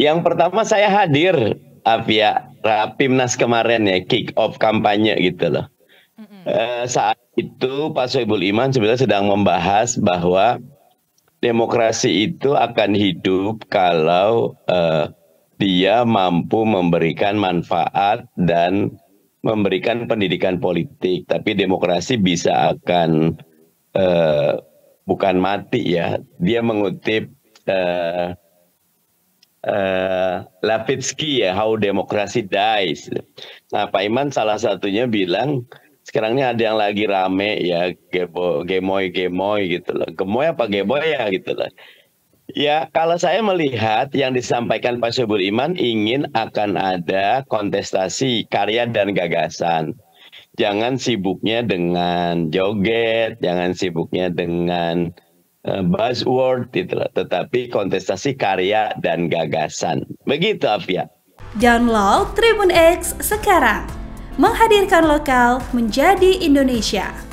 Yang pertama saya hadir Apia Rapimnas kemarin ya kick off kampanye gitu loh. Mm -hmm. uh, saat itu Pak Soebul Iman sebenarnya sedang membahas bahwa demokrasi itu akan hidup kalau uh, dia mampu memberikan manfaat dan memberikan pendidikan politik. Tapi demokrasi bisa akan uh, bukan mati ya. Dia mengutip uh, uh, Lapitsky ya How Democracy Dies. Nah Pak Iman salah satunya bilang sekarang ini ada yang lagi rame ya gemoy gemoy gitu loh. Gemoy apa gemoy ya gitu loh. Ya kalau saya melihat yang disampaikan Pak Subur Iman ingin akan ada kontestasi karya dan gagasan. Jangan sibuknya dengan joget, jangan sibuknya dengan Eh, buzzword gitu tetapi kontestasi karya dan gagasan. Begitu Afia. Download Tribun X sekarang. Menghadirkan lokal menjadi Indonesia.